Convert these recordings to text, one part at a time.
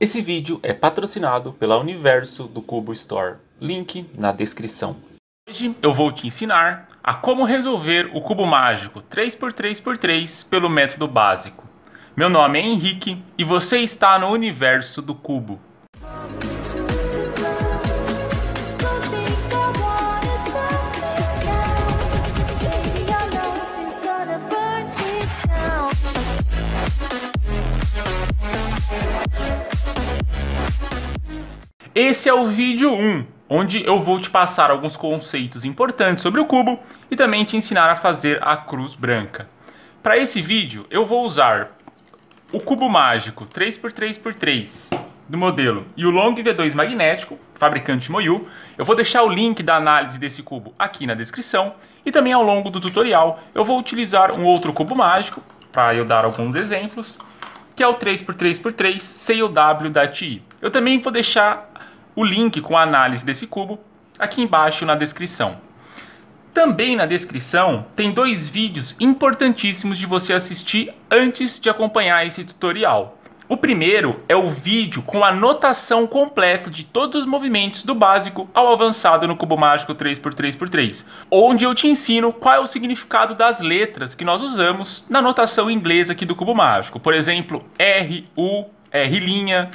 Esse vídeo é patrocinado pela Universo do Cubo Store. Link na descrição. Hoje eu vou te ensinar a como resolver o cubo mágico 3x3x3 pelo método básico. Meu nome é Henrique e você está no Universo do Cubo. Esse é o vídeo 1, onde eu vou te passar alguns conceitos importantes sobre o cubo e também te ensinar a fazer a cruz branca. Para esse vídeo, eu vou usar o cubo mágico 3x3x3 do modelo e o Long V2 magnético, fabricante Moyu. Eu vou deixar o link da análise desse cubo aqui na descrição e também ao longo do tutorial eu vou utilizar um outro cubo mágico para eu dar alguns exemplos que é o 3x3x3 CLW da TI. Eu também vou deixar o link com a análise desse cubo aqui embaixo na descrição. Também na descrição tem dois vídeos importantíssimos de você assistir antes de acompanhar esse tutorial. O primeiro é o vídeo com a notação completa de todos os movimentos do básico ao avançado no cubo mágico 3x3x3, onde eu te ensino qual é o significado das letras que nós usamos na notação inglesa aqui do cubo mágico. Por exemplo, R, U, R',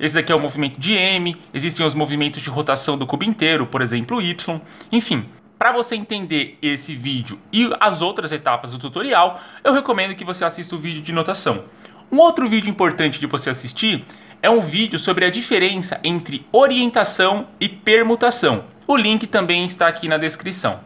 esse daqui é o movimento de M, existem os movimentos de rotação do cubo inteiro, por exemplo, Y. Enfim, para você entender esse vídeo e as outras etapas do tutorial, eu recomendo que você assista o vídeo de notação. Um outro vídeo importante de você assistir é um vídeo sobre a diferença entre orientação e permutação. O link também está aqui na descrição.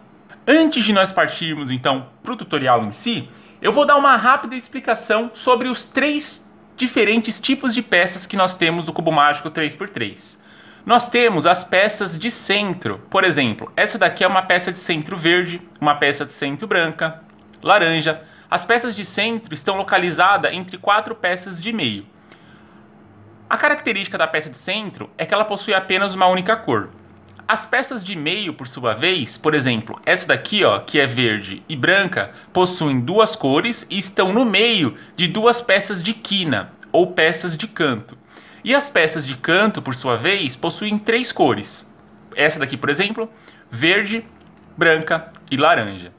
Antes de nós partirmos então para o tutorial em si, eu vou dar uma rápida explicação sobre os três diferentes tipos de peças que nós temos no cubo mágico 3x3. Nós temos as peças de centro, por exemplo, essa daqui é uma peça de centro verde, uma peça de centro branca, laranja. As peças de centro estão localizadas entre quatro peças de meio. A característica da peça de centro é que ela possui apenas uma única cor, as peças de meio, por sua vez, por exemplo, essa daqui, ó, que é verde e branca, possuem duas cores e estão no meio de duas peças de quina, ou peças de canto. E as peças de canto, por sua vez, possuem três cores. Essa daqui, por exemplo, verde, branca e laranja.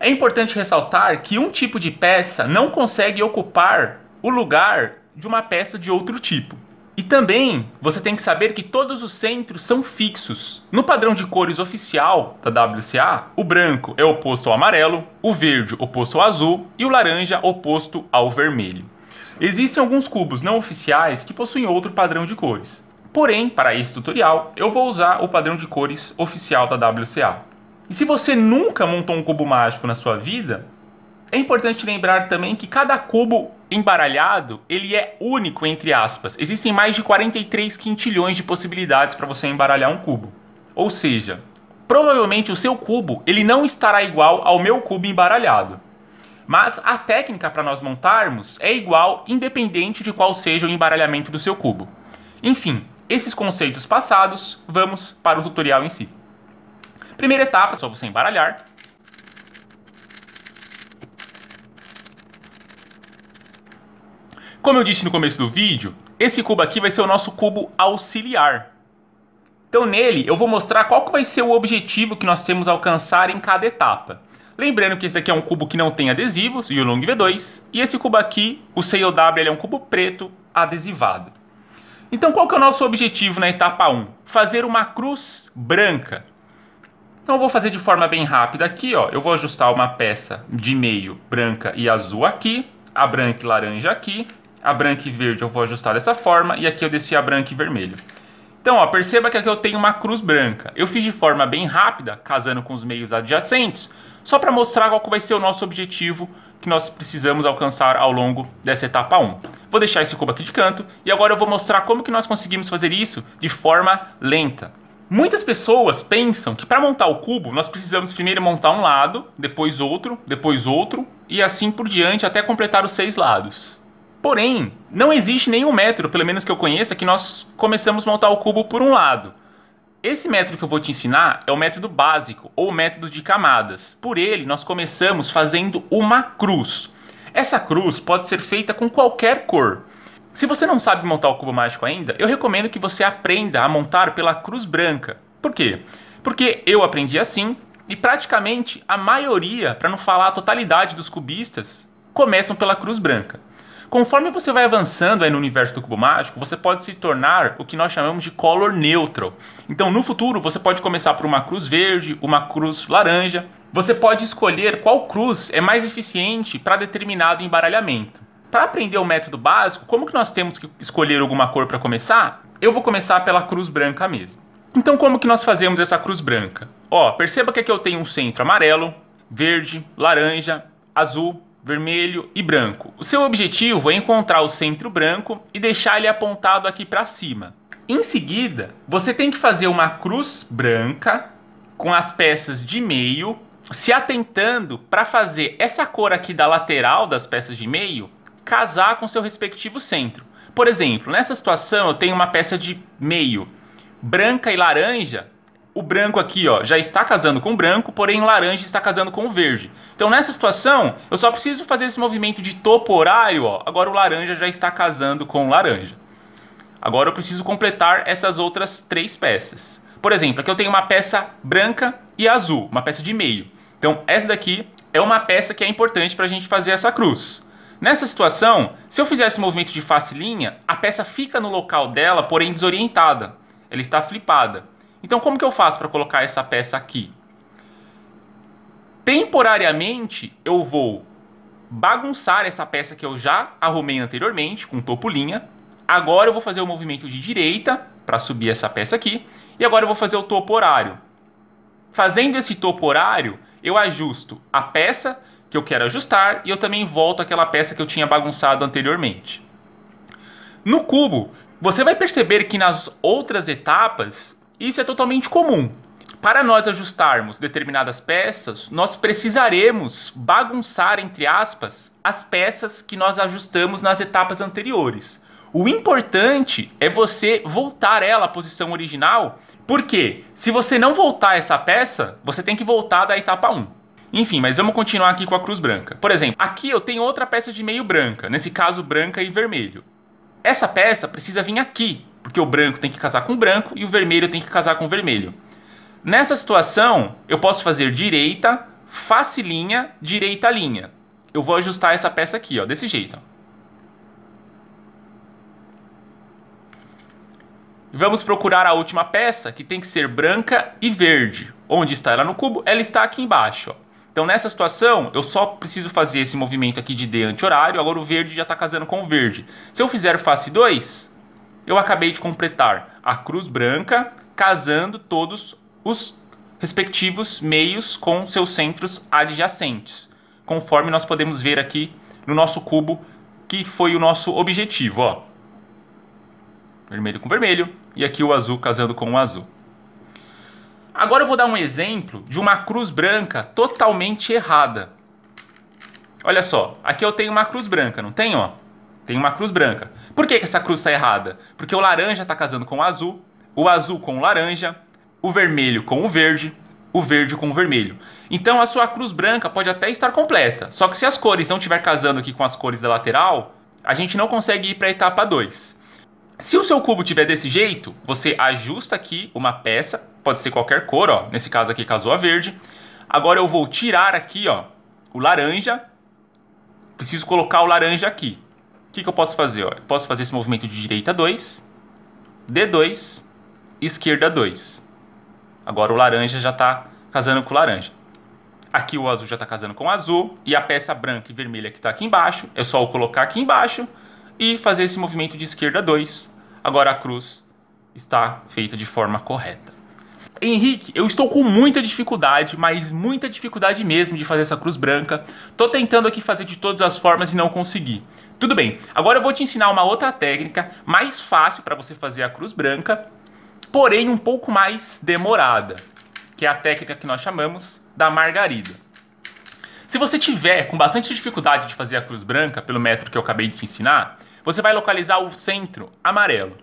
É importante ressaltar que um tipo de peça não consegue ocupar o lugar de uma peça de outro tipo. E também você tem que saber que todos os centros são fixos. No padrão de cores oficial da WCA, o branco é oposto ao amarelo, o verde oposto ao azul e o laranja oposto ao vermelho. Existem alguns cubos não oficiais que possuem outro padrão de cores. Porém, para esse tutorial, eu vou usar o padrão de cores oficial da WCA. E se você nunca montou um cubo mágico na sua vida, é importante lembrar também que cada cubo embaralhado, ele é único, entre aspas. Existem mais de 43 quintilhões de possibilidades para você embaralhar um cubo. Ou seja, provavelmente o seu cubo ele não estará igual ao meu cubo embaralhado. Mas a técnica para nós montarmos é igual, independente de qual seja o embaralhamento do seu cubo. Enfim, esses conceitos passados, vamos para o tutorial em si. Primeira etapa, só você embaralhar. Como eu disse no começo do vídeo, esse cubo aqui vai ser o nosso cubo auxiliar. Então nele eu vou mostrar qual que vai ser o objetivo que nós temos a alcançar em cada etapa. Lembrando que esse aqui é um cubo que não tem adesivos, e o Long V2, e esse cubo aqui, o CLW, ele é um cubo preto adesivado. Então qual que é o nosso objetivo na etapa 1? Fazer uma cruz branca. Então eu vou fazer de forma bem rápida aqui, ó. Eu vou ajustar uma peça de meio branca e azul aqui, a branca e laranja aqui, a branca e verde eu vou ajustar dessa forma e aqui eu desci a branca e vermelho. Então, ó, perceba que aqui eu tenho uma cruz branca. Eu fiz de forma bem rápida, casando com os meios adjacentes, só para mostrar qual vai ser o nosso objetivo que nós precisamos alcançar ao longo dessa etapa 1. Vou deixar esse cubo aqui de canto e agora eu vou mostrar como que nós conseguimos fazer isso de forma lenta. Muitas pessoas pensam que para montar o cubo nós precisamos primeiro montar um lado, depois outro, depois outro e assim por diante até completar os seis lados. Porém, não existe nenhum método, pelo menos que eu conheça, que nós começamos a montar o cubo por um lado. Esse método que eu vou te ensinar é o método básico, ou método de camadas. Por ele, nós começamos fazendo uma cruz. Essa cruz pode ser feita com qualquer cor. Se você não sabe montar o cubo mágico ainda, eu recomendo que você aprenda a montar pela cruz branca. Por quê? Porque eu aprendi assim e praticamente a maioria, para não falar a totalidade dos cubistas, começam pela cruz branca. Conforme você vai avançando aí no universo do cubo mágico, você pode se tornar o que nós chamamos de color neutral. Então, no futuro, você pode começar por uma cruz verde, uma cruz laranja. Você pode escolher qual cruz é mais eficiente para determinado embaralhamento. Para aprender o método básico, como que nós temos que escolher alguma cor para começar? Eu vou começar pela cruz branca mesmo. Então, como que nós fazemos essa cruz branca? Ó, perceba que aqui eu tenho um centro amarelo, verde, laranja, azul vermelho e branco. O seu objetivo é encontrar o centro branco e deixar ele apontado aqui para cima. Em seguida, você tem que fazer uma cruz branca com as peças de meio, se atentando para fazer essa cor aqui da lateral das peças de meio casar com seu respectivo centro. Por exemplo, nessa situação eu tenho uma peça de meio branca e laranja o branco aqui, ó, já está casando com o branco, porém o laranja está casando com o verde. Então nessa situação, eu só preciso fazer esse movimento de topo horário, ó. Agora o laranja já está casando com o laranja. Agora eu preciso completar essas outras três peças. Por exemplo, aqui eu tenho uma peça branca e azul, uma peça de meio. Então essa daqui é uma peça que é importante para a gente fazer essa cruz. Nessa situação, se eu fizer esse movimento de face linha, a peça fica no local dela, porém desorientada. Ela está flipada. Então, como que eu faço para colocar essa peça aqui? Temporariamente, eu vou bagunçar essa peça que eu já arrumei anteriormente, com topolinha. Agora eu vou fazer o movimento de direita para subir essa peça aqui. E agora eu vou fazer o topo horário. Fazendo esse topo horário, eu ajusto a peça que eu quero ajustar e eu também volto aquela peça que eu tinha bagunçado anteriormente. No cubo, você vai perceber que nas outras etapas isso é totalmente comum. Para nós ajustarmos determinadas peças, nós precisaremos bagunçar, entre aspas, as peças que nós ajustamos nas etapas anteriores. O importante é você voltar ela à posição original, porque se você não voltar essa peça, você tem que voltar da etapa 1. Enfim, mas vamos continuar aqui com a cruz branca. Por exemplo, aqui eu tenho outra peça de meio branca, nesse caso branca e vermelho. Essa peça precisa vir aqui, porque o branco tem que casar com branco e o vermelho tem que casar com vermelho. Nessa situação, eu posso fazer direita, facilinha, direita linha. Eu vou ajustar essa peça aqui, ó, desse jeito. Vamos procurar a última peça, que tem que ser branca e verde. Onde está ela no cubo? Ela está aqui embaixo. Ó. Então, nessa situação, eu só preciso fazer esse movimento aqui de D anti-horário. Agora o verde já está casando com o verde. Se eu fizer face 2, eu acabei de completar a cruz branca, casando todos os respectivos meios com seus centros adjacentes, conforme nós podemos ver aqui no nosso cubo, que foi o nosso objetivo, ó. Vermelho com vermelho, e aqui o azul casando com o azul. Agora eu vou dar um exemplo de uma cruz branca totalmente errada. Olha só, aqui eu tenho uma cruz branca, não tem, ó? Tem uma cruz branca. Por que, que essa cruz está errada? Porque o laranja está casando com o azul, o azul com o laranja, o vermelho com o verde, o verde com o vermelho. Então a sua cruz branca pode até estar completa, só que se as cores não estiver casando aqui com as cores da lateral, a gente não consegue ir para a etapa 2. Se o seu cubo tiver desse jeito, você ajusta aqui uma peça, pode ser qualquer cor, ó, nesse caso aqui casou a verde. Agora eu vou tirar aqui, ó, o laranja. Preciso colocar o laranja aqui que, que eu posso fazer? Ó? Eu posso fazer esse movimento de direita 2, D2, esquerda 2. Agora o laranja já está casando com o laranja. Aqui o azul já está casando com o azul. E a peça branca e vermelha que está aqui embaixo, é só eu colocar aqui embaixo e fazer esse movimento de esquerda 2. Agora a cruz está feita de forma correta. Henrique, eu estou com muita dificuldade, mas muita dificuldade mesmo de fazer essa cruz branca. Estou tentando aqui fazer de todas as formas e não consegui. Tudo bem, agora eu vou te ensinar uma outra técnica mais fácil para você fazer a cruz branca, porém um pouco mais demorada, que é a técnica que nós chamamos da margarida. Se você tiver com bastante dificuldade de fazer a cruz branca, pelo método que eu acabei de te ensinar, você vai localizar o centro amarelo.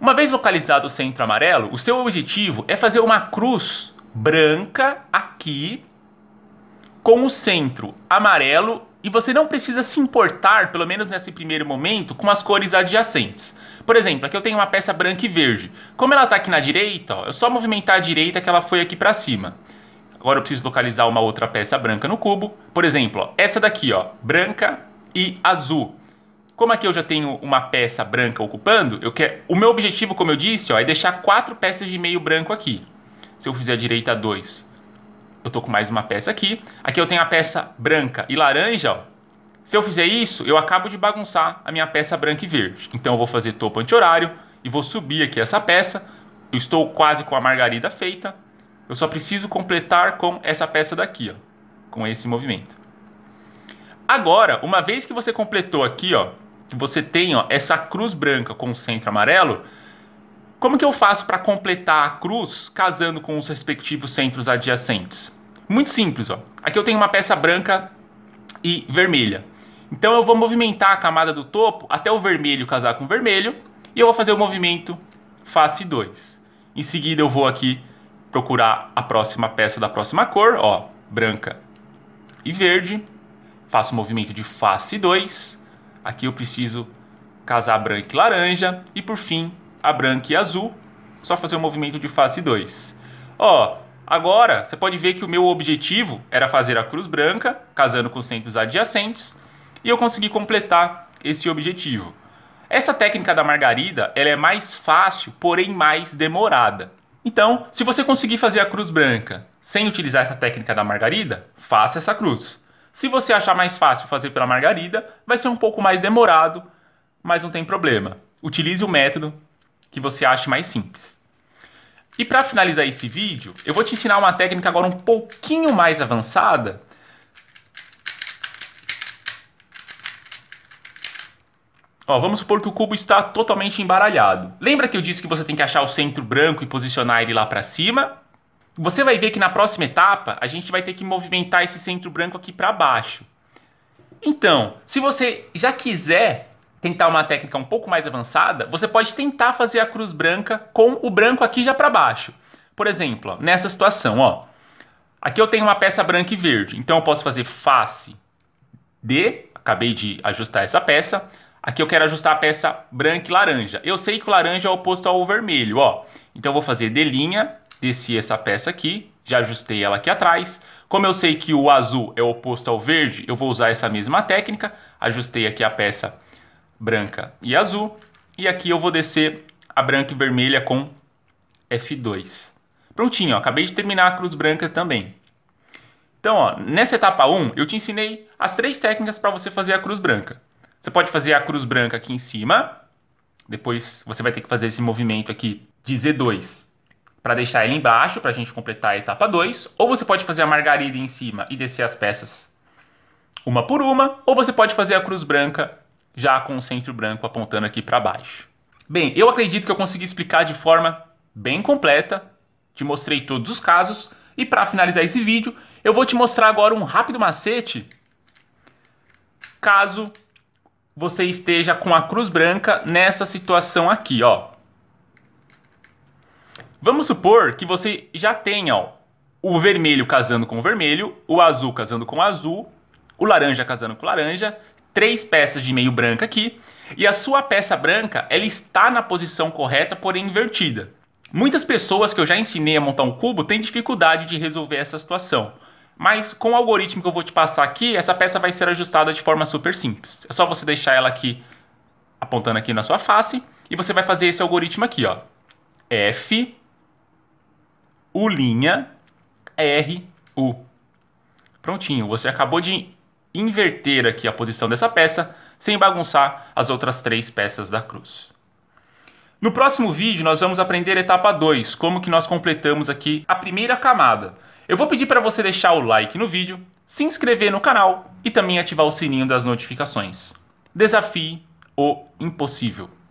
Uma vez localizado o centro amarelo, o seu objetivo é fazer uma cruz branca aqui com o centro amarelo e você não precisa se importar, pelo menos nesse primeiro momento, com as cores adjacentes. Por exemplo, aqui eu tenho uma peça branca e verde. Como ela está aqui na direita, ó, eu só movimentar a direita que ela foi aqui para cima. Agora eu preciso localizar uma outra peça branca no cubo. Por exemplo, ó, essa daqui, ó, branca e azul. Como aqui eu já tenho uma peça branca ocupando, eu quero... o meu objetivo, como eu disse, ó, é deixar quatro peças de meio branco aqui. Se eu fizer a direita dois eu tô com mais uma peça aqui. Aqui eu tenho a peça branca e laranja, ó. Se eu fizer isso, eu acabo de bagunçar a minha peça branca e verde. Então eu vou fazer topo anti-horário e vou subir aqui essa peça. Eu estou quase com a margarida feita. Eu só preciso completar com essa peça daqui, ó, com esse movimento. Agora, uma vez que você completou aqui, ó, você tem ó, essa cruz branca com o centro amarelo, como que eu faço para completar a cruz casando com os respectivos centros adjacentes? Muito simples, ó. Aqui eu tenho uma peça branca e vermelha. Então eu vou movimentar a camada do topo até o vermelho casar com o vermelho e eu vou fazer o movimento face 2. Em seguida eu vou aqui procurar a próxima peça da próxima cor, ó, branca e verde. Faço o movimento de face 2. Aqui eu preciso casar branco e laranja e por fim a branca e a azul, só fazer o um movimento de face 2. Ó, agora você pode ver que o meu objetivo era fazer a cruz branca, casando com os centros adjacentes, e eu consegui completar esse objetivo. Essa técnica da margarida ela é mais fácil, porém mais demorada. Então, se você conseguir fazer a cruz branca sem utilizar essa técnica da margarida, faça essa cruz. Se você achar mais fácil fazer pela margarida, vai ser um pouco mais demorado, mas não tem problema. Utilize o método que você ache mais simples. E para finalizar esse vídeo, eu vou te ensinar uma técnica agora um pouquinho mais avançada. Ó, vamos supor que o cubo está totalmente embaralhado. Lembra que eu disse que você tem que achar o centro branco e posicionar ele lá para cima? Você vai ver que na próxima etapa a gente vai ter que movimentar esse centro branco aqui para baixo. Então, se você já quiser tentar uma técnica um pouco mais avançada, você pode tentar fazer a cruz branca com o branco aqui já para baixo. Por exemplo, ó, nessa situação, ó, aqui eu tenho uma peça branca e verde, então eu posso fazer face D. acabei de ajustar essa peça, aqui eu quero ajustar a peça branca e laranja. Eu sei que o laranja é oposto ao vermelho, ó, então eu vou fazer D linha, desci essa peça aqui, já ajustei ela aqui atrás. Como eu sei que o azul é oposto ao verde, eu vou usar essa mesma técnica, ajustei aqui a peça branca e azul. E aqui eu vou descer a branca e vermelha com F2. Prontinho, ó, acabei de terminar a cruz branca também. Então, ó, nessa etapa 1, eu te ensinei as três técnicas para você fazer a cruz branca. Você pode fazer a cruz branca aqui em cima, depois você vai ter que fazer esse movimento aqui de Z2 para deixar ele embaixo, para a gente completar a etapa 2, ou você pode fazer a margarida em cima e descer as peças uma por uma, ou você pode fazer a cruz branca já com o centro branco apontando aqui para baixo. Bem, eu acredito que eu consegui explicar de forma bem completa, te mostrei todos os casos, e para finalizar esse vídeo, eu vou te mostrar agora um rápido macete caso você esteja com a cruz branca nessa situação aqui, ó. Vamos supor que você já tenha ó, o vermelho casando com o vermelho, o azul casando com o azul, o laranja casando com o laranja três peças de meio branca aqui, e a sua peça branca ela está na posição correta, porém invertida. Muitas pessoas que eu já ensinei a montar um cubo têm dificuldade de resolver essa situação. Mas com o algoritmo que eu vou te passar aqui, essa peça vai ser ajustada de forma super simples. É só você deixar ela aqui apontando aqui na sua face e você vai fazer esse algoritmo aqui, ó. F U linha R U. Prontinho, você acabou de inverter aqui a posição dessa peça sem bagunçar as outras três peças da cruz. No próximo vídeo nós vamos aprender a etapa 2, como que nós completamos aqui a primeira camada. Eu vou pedir para você deixar o like no vídeo, se inscrever no canal e também ativar o sininho das notificações. Desafie o impossível.